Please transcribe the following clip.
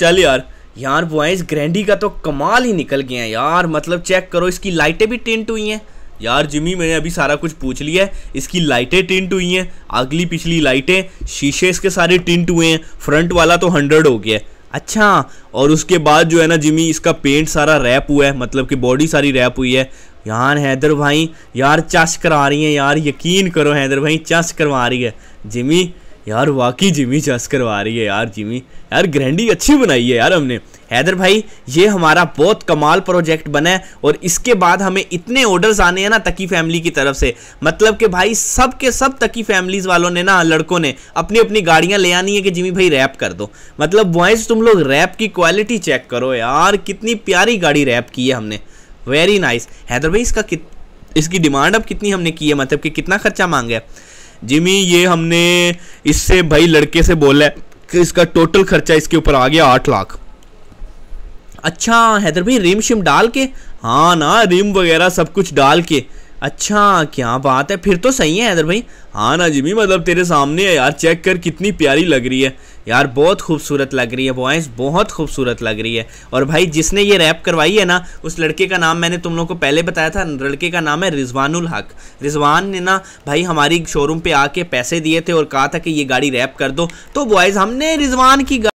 चल यार यार बॉयज ग्रैंडी का तो कमाल ही निकल गया है यार मतलब चेक करो इसकी लाइटें भी टेंट हुई हैं यार जिमी मैंने अभी सारा कुछ पूछ लिया है इसकी लाइटें टिंट हुई हैं अगली पिछली लाइटें शीशे इसके सारे टिंट हुए हैं फ्रंट वाला तो हंड्रेड हो गया अच्छा और उसके बाद जो है ना जिमी इसका पेंट सारा रैप हुआ है मतलब कि बॉडी सारी रैप हुई है यार हैदर भाई यार चश करा रही है यार यकीन करो हैदर भाई चश करवा रही है जिमी यार वाकई जिमी चस करवा रही है यार जिमी यार ग्रैंडी अच्छी बनाई है यार हमने हैदर भाई ये हमारा बहुत कमाल प्रोजेक्ट बना है और इसके बाद हमें इतने ऑर्डर्स आने हैं ना तकी फैमिली की तरफ से मतलब कि भाई सब के सब तकी फैमिलीज़ वालों ने ना लड़कों ने अपनी अपनी गाड़ियाँ ले आनी है कि जिमी भाई रैप कर दो मतलब वॉइस तुम लोग रैप की क्वालिटी चेक करो यार कितनी प्यारी गाड़ी रैप की है हमने वेरी नाइस हैदर भाई इसका कित इसकी डिमांड अब कितनी हमने की है मतलब कि कितना खर्चा मांगा है जिमी ये हमने इससे भाई लड़के से बोला है कि इसका टोटल खर्चा इसके ऊपर आ गया आठ लाख अच्छा हैदर भाई रिम शिम डाल के हाँ ना रिम वगैरह सब कुछ डाल के अच्छा क्या बात है फिर तो सही है हैदर भाई हाँ ना जिमी मतलब तेरे सामने है यार चेक कर कितनी प्यारी लग रही है यार बहुत खूबसूरत लग रही है वॉइस बहुत खूबसूरत लग रही है और भाई जिसने ये रैप करवाई है ना उस लड़के का नाम मैंने तुम लोग को पहले बताया था लड़के का नाम है रिजवानुल हक रिजवान ने ना भाई हमारी शोरूम पे आके पैसे दिए थे और कहा था कि ये गाड़ी रैप कर दो तो बॉयज़ हमने रिजवान की